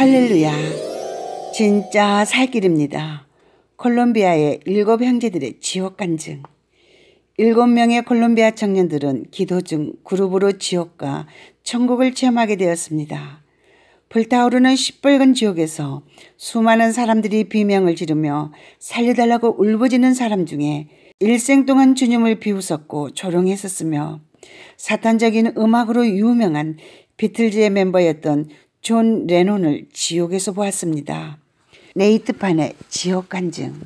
할렐루야. 진짜 살 길입니다. 콜롬비아의 일곱 형제들의 지옥 간증. 일곱 명의 콜롬비아 청년들은 기도 중 그룹으로 지옥과 천국을 체험하게 되었습니다. 불타오르는 시뻘건 지옥에서 수많은 사람들이 비명을 지르며 살려달라고 울부짖는 사람 중에 일생 동안 주님을 비웃었고 조롱했었으며 사탄적인 음악으로 유명한 비틀즈의 멤버였던 존 레논을 지옥에서 보았습니다. 네이트 판의 지옥 간증.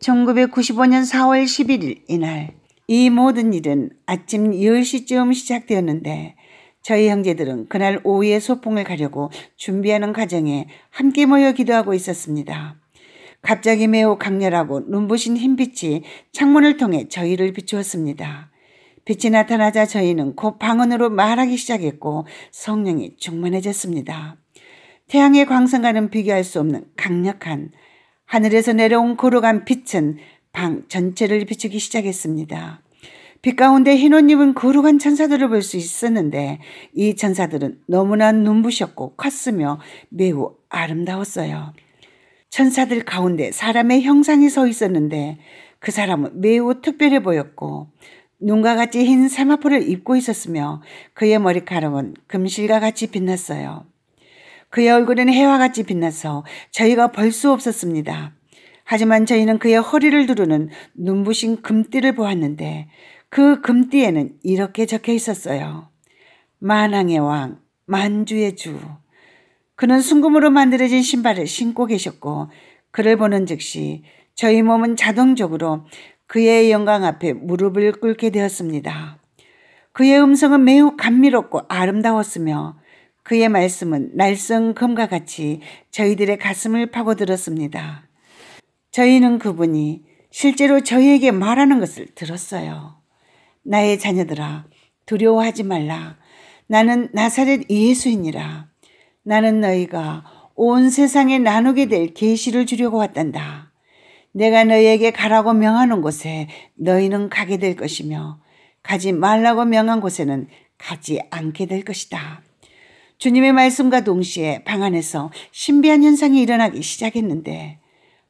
1995년 4월 11일 이날 이 모든 일은 아침 10시쯤 시작되었는데 저희 형제들은 그날 오후에 소풍을 가려고 준비하는 과정에 함께 모여 기도하고 있었습니다. 갑자기 매우 강렬하고 눈부신 흰빛이 창문을 통해 저희를 비추었습니다. 빛이 나타나자 저희는 곧 방언으로 말하기 시작했고 성령이 충만해졌습니다. 태양의 광선과는 비교할 수 없는 강력한 하늘에서 내려온 고로간 빛은 방 전체를 비추기 시작했습니다. 빛 가운데 흰 옷 입은 고루한 천사들을 볼 수 있었는데 이 천사들은 너무나 눈부셨고 컸으며 매우 아름다웠어요. 천사들 가운데 사람의 형상이 서 있었는데 그 사람은 매우 특별해 보였고 눈과 같이 흰 세마포를 입고 있었으며 그의 머리카락은 금실과 같이 빛났어요. 그의 얼굴은 해와 같이 빛나서 저희가 볼 수 없었습니다. 하지만 저희는 그의 허리를 두르는 눈부신 금띠를 보았는데 그 금띠에는 이렇게 적혀 있었어요. 만왕의 왕, 만주의 주. 그는 순금으로 만들어진 신발을 신고 계셨고 그를 보는 즉시 저희 몸은 자동적으로 그의 영광 앞에 무릎을 꿇게 되었습니다. 그의 음성은 매우 감미롭고 아름다웠으며 그의 말씀은 날성검과 같이 저희들의 가슴을 파고들었습니다. 저희는 그분이 실제로 저희에게 말하는 것을 들었어요. 나의 자녀들아, 두려워하지 말라. 나는 나사렛 예수이니라. 나는 너희가 온 세상에 나누게 될 계시를 주려고 왔단다. 내가 너희에게 가라고 명하는 곳에 너희는 가게 될 것이며 가지 말라고 명한 곳에는 가지 않게 될 것이다. 주님의 말씀과 동시에 방 안에서 신비한 현상이 일어나기 시작했는데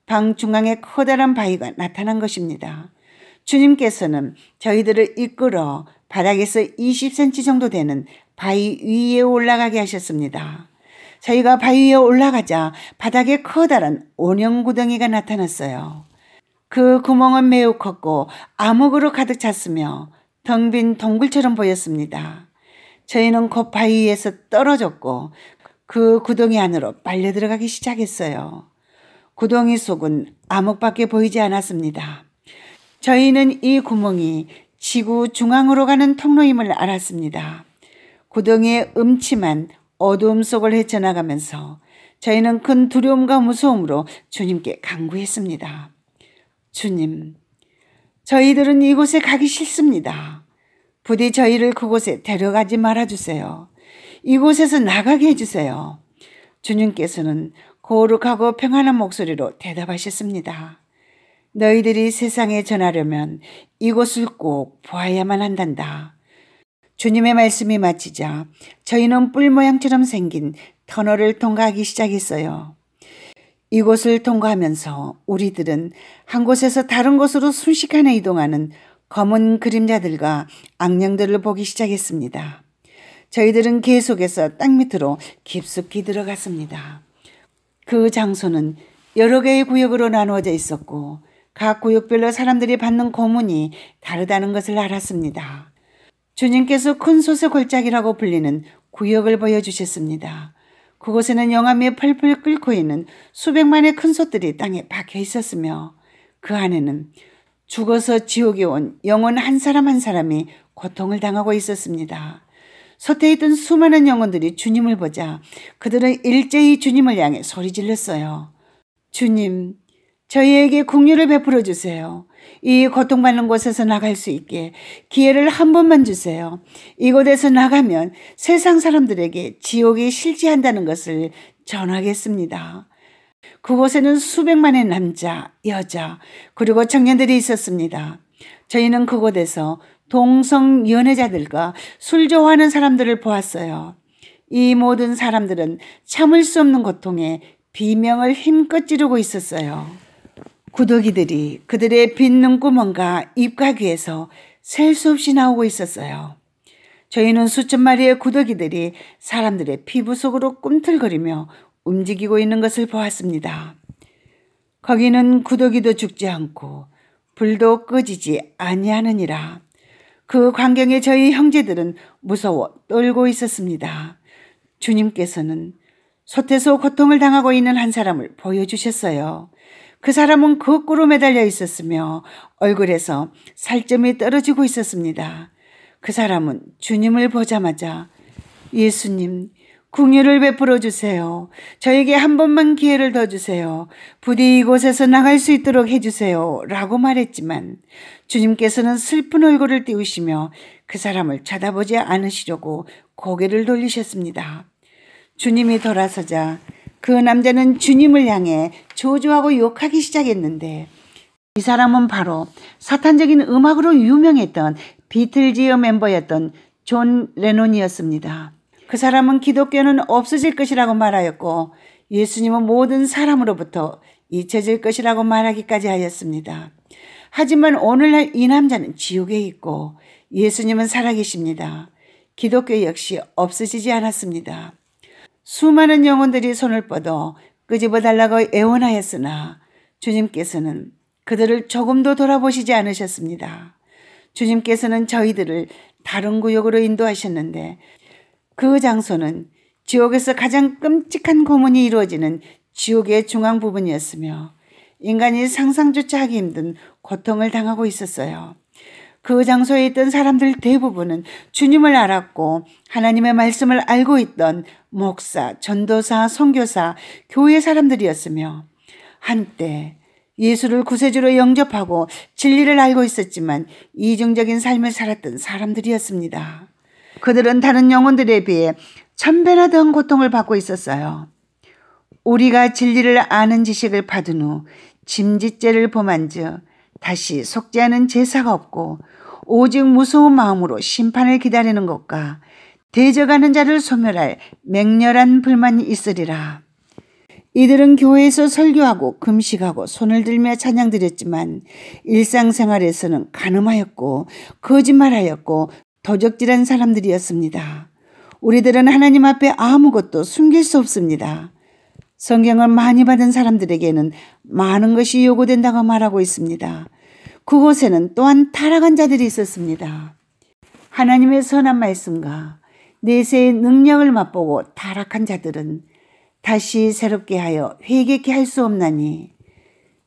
방 중앙에 커다란 바위가 나타난 것입니다. 주님께서는 저희들을 이끌어 바닥에서 20cm 정도 되는 바위 위에 올라가게 하셨습니다. 저희가 바위에 위 올라가자 바닥에 커다란 온형 구덩이가 나타났어요. 그 구멍은 매우 컸고 암흑으로 가득 찼으며 덩빈 동굴처럼 보였습니다. 저희는 곧 바위에서 떨어졌고 그 구덩이 안으로 빨려 들어가기 시작했어요. 구덩이 속은 암흑밖에 보이지 않았습니다. 저희는 이 구멍이 지구 중앙으로 가는 통로임을 알았습니다. 구덩이의 음침한 어두움 속을 헤쳐나가면서 저희는 큰 두려움과 무서움으로 주님께 강구했습니다 주님, 저희들은 이곳에 가기 싫습니다. 부디 저희를 그곳에 데려가지 말아주세요. 이곳에서 나가게 해주세요. 주님께서는 거룩하고 평안한 목소리로 대답하셨습니다. 너희들이 세상에 전하려면 이곳을 꼭 보아야만 한단다. 주님의 말씀이 마치자 저희는 뿔 모양처럼 생긴 터널을 통과하기 시작했어요. 이곳을 통과하면서 우리들은 한 곳에서 다른 곳으로 순식간에 이동하는 검은 그림자들과 악령들을 보기 시작했습니다. 저희들은 계속해서 땅 밑으로 깊숙이 들어갔습니다. 그 장소는 여러 개의 구역으로 나누어져 있었고 각 구역별로 사람들이 받는 고문이 다르다는 것을 알았습니다. 주님께서 큰솥의 골짜기라고 불리는 구역을 보여주셨습니다. 그곳에는 영암에 펄펄 끓고 있는 수백만의 큰 소들이 땅에 박혀 있었으며 그 안에는 죽어서 지옥에 온 영혼 한 사람 한 사람이 고통을 당하고 있었습니다. 솥에 있던 수많은 영혼들이 주님을 보자 그들은 일제히 주님을 향해 소리 질렀어요. 주님, 저희에게 국류를 베풀어 주세요. 이 고통받는 곳에서 나갈 수 있게 기회를 한 번만 주세요. 이곳에서 나가면 세상 사람들에게 지옥이 실지한다는 것을 전하겠습니다. 그곳에는 수백만의 남자, 여자, 그리고 청년들이 있었습니다. 저희는 그곳에서 동성 연애자들과 술 좋아하는 사람들을 보았어요. 이 모든 사람들은 참을 수 없는 고통에 비명을 힘껏 지르고 있었어요. 구더기들이 그들의 빈는구멍과 입가귀에서 셀 수 없이 나오고 있었어요. 저희는 수천 마리의 구더기들이 사람들의 피부 속으로 꿈틀거리며 움직이고 있는 것을 보았습니다. 거기는 구더기도 죽지 않고 불도 꺼지지 아니하느니라. 그 광경에 저희 형제들은 무서워 떨고 있었습니다. 주님께서는 솥에서 고통을 당하고 있는 한 사람을 보여주셨어요. 그 사람은 거꾸로 매달려 있었으며 얼굴에서 살점이 떨어지고 있었습니다. 그 사람은 주님을 보자마자 예수님, 궁유를 베풀어 주세요. 저에게 한 번만 기회를 더 주세요. 부디 이곳에서 나갈 수 있도록 해주세요. 라고 말했지만 주님께서는 슬픈 얼굴을 띄우시며 그 사람을 쳐다보지 않으시려고 고개를 돌리셨습니다. 주님이 돌아서자 그 남자는 주님을 향해 조조하고 욕하기 시작했는데 이 사람은 바로 사탄적인 음악으로 유명했던 비틀즈의 멤버였던 존 레논이었습니다. 그 사람은 기독교는 없어질 것이라고 말하였고 예수님은 모든 사람으로부터 잊혀질 것이라고 말하기까지 하였습니다. 하지만 오늘날 이 남자는 지옥에 있고 예수님은 살아계십니다. 기독교 역시 없어지지 않았습니다. 수많은 영혼들이 손을 뻗어 끄집어 달라고 애원하였으나 주님께서는 그들을 조금도 돌아보시지 않으셨습니다. 주님께서는 저희들을 다른 구역으로 인도하셨는데 그 장소는 지옥에서 가장 끔찍한 고문이 이루어지는 지옥의 중앙 부분이었으며 인간이 상상조차 하기 힘든 고통을 당하고 있었어요. 그 장소에 있던 사람들 대부분은 주님을 알았고 하나님의 말씀을 알고 있던 목사, 전도사, 선교사, 교회 사람들이었으며 한때 예수를 구세주로 영접하고 진리를 알고 있었지만 이중적인 삶을 살았던 사람들이었습니다. 그들은 다른 영혼들에 비해 천배나 더한 고통을 받고 있었어요. 우리가 진리를 아는 지식을 받은 후 짐짓죄를 범한 즉 다시 속죄하는 제사가 없고 오직 무서운 마음으로 심판을 기다리는 것과 대적하는 자를 소멸할 맹렬한 불만이 있으리라. 이들은 교회에서 설교하고 금식하고 손을 들며 찬양드렸지만 일상생활에서는 가늠하였고 거짓말하였고 도적질한 사람들이었습니다. 우리들은 하나님 앞에 아무것도 숨길 수 없습니다. 성경을 많이 받은 사람들에게는 많은 것이 요구된다고 말하고 있습니다. 그곳에는 또한 타락한 자들이 있었습니다. 하나님의 선한 말씀과 내세의 능력을 맛보고 타락한 자들은 다시 새롭게 하여 회개케 할 수 없나니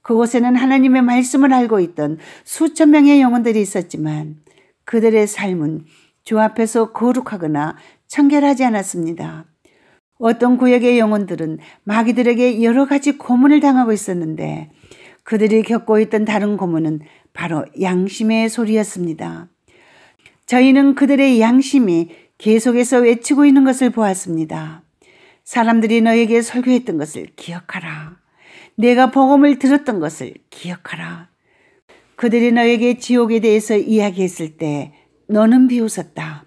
그곳에는 하나님의 말씀을 알고 있던 수천 명의 영혼들이 있었지만 그들의 삶은 주 앞에서 거룩하거나 청결하지 않았습니다. 어떤 구역의 영혼들은 마귀들에게 여러 가지 고문을 당하고 있었는데 그들이 겪고 있던 다른 고문은 바로 양심의 소리였습니다. 저희는 그들의 양심이 계속해서 외치고 있는 것을 보았습니다. 사람들이 너에게 설교했던 것을 기억하라. 내가 복음을 들었던 것을 기억하라. 그들이 너에게 지옥에 대해서 이야기했을 때 너는 비웃었다.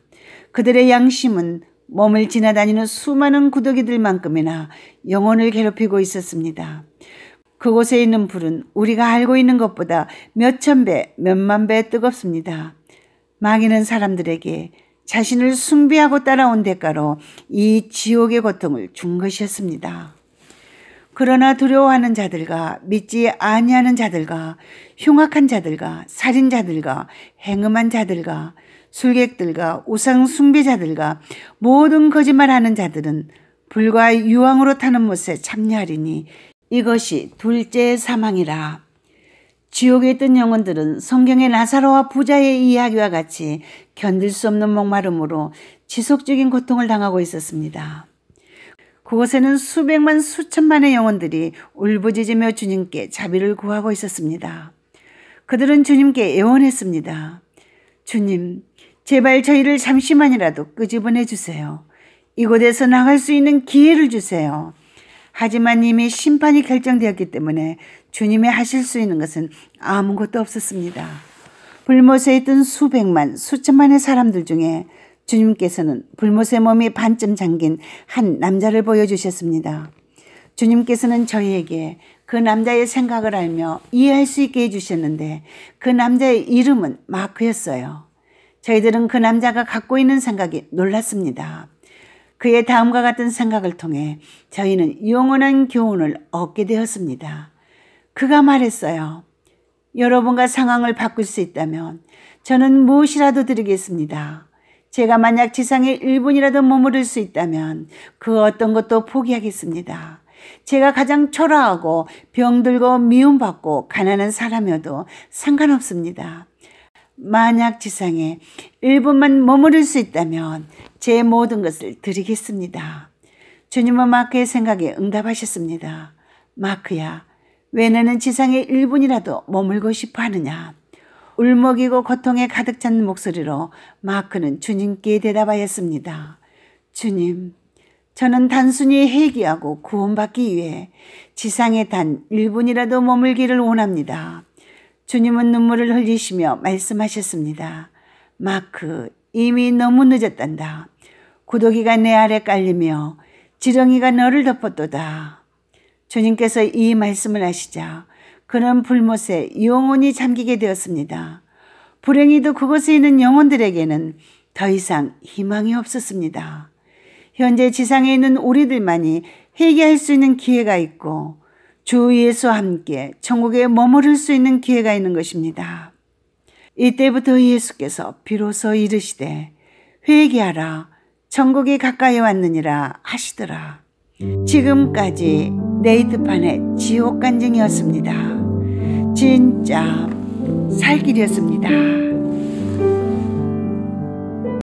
그들의 양심은 몸을 지나다니는 수많은 구더기들만큼이나 영혼을 괴롭히고 있었습니다. 그곳에 있는 불은 우리가 알고 있는 것보다 몇천 배, 몇만 배 뜨겁습니다. 마귀는 사람들에게 자신을 숭배하고 따라온 대가로 이 지옥의 고통을 준 것이었습니다. 그러나 두려워하는 자들과 믿지 아니하는 자들과 흉악한 자들과 살인자들과 행음한 자들과 술객들과 우상 숭배자들과 모든 거짓말하는 자들은 불과 유황으로 타는 못에 참여하리니 이것이 둘째 사망이라. 지옥에 있던 영혼들은 성경의 나사로와 부자의 이야기와 같이 견딜 수 없는 목마름으로 지속적인 고통을 당하고 있었습니다. 그곳에는 수백만 수천만의 영혼들이 울부짖으며 주님께 자비를 구하고 있었습니다. 그들은 주님께 애원했습니다. 주님, 제발 저희를 잠시만이라도 끄집어내 주세요. 이곳에서 나갈 수 있는 기회를 주세요. 하지만 이미 심판이 결정되었기 때문에 주님이 하실 수 있는 것은 아무것도 없었습니다. 불못에 있던 수백만, 수천만의 사람들 중에 주님께서는 불못의 몸이 반쯤 잠긴 한 남자를 보여주셨습니다. 주님께서는 저희에게 그 남자의 생각을 알며 이해할 수 있게 해주셨는데 그 남자의 이름은 마크였어요. 저희들은 그 남자가 갖고 있는 생각이 놀랐습니다. 그의 다음과 같은 생각을 통해 저희는 영원한 교훈을 얻게 되었습니다. 그가 말했어요. 여러분과 상황을 바꿀 수 있다면 저는 무엇이라도 드리겠습니다. 제가 만약 지상에 1분이라도 머무를 수 있다면 그 어떤 것도 포기하겠습니다. 제가 가장 초라하고 병들고 미움받고 가난한 사람이어도 상관없습니다. 만약 지상에 1분만 머무를 수 있다면 제 모든 것을 드리겠습니다. 주님은 마크의 생각에 응답하셨습니다. 마크야, 왜 너는 지상에 1분이라도 머물고 싶어 하느냐? 울먹이고 고통에 가득 찬 목소리로 마크는 주님께 대답하였습니다. 주님, 저는 단순히 회귀하고 구원받기 위해 지상에 단 1분이라도 머물기를 원합니다. 주님은 눈물을 흘리시며 말씀하셨습니다. 마크, 이미 너무 늦었단다. 구더기가 내 아래 깔리며 지렁이가 너를 덮었도다. 주님께서 이 말씀을 하시자 그런 불못에 영혼이 잠기게 되었습니다. 불행히도 그곳에 있는 영혼들에게는 더 이상 희망이 없었습니다. 현재 지상에 있는 우리들만이 회개할 수 있는 기회가 있고 주 예수와 함께 천국에 머무를 수 있는 기회가 있는 것입니다. 이때부터 예수께서 비로소 이르시되 회개하라 천국이 가까이 왔느니라 하시더라. 지금까지 네이트판의 지옥 간증이었습니다. 진짜 살길이었습니다.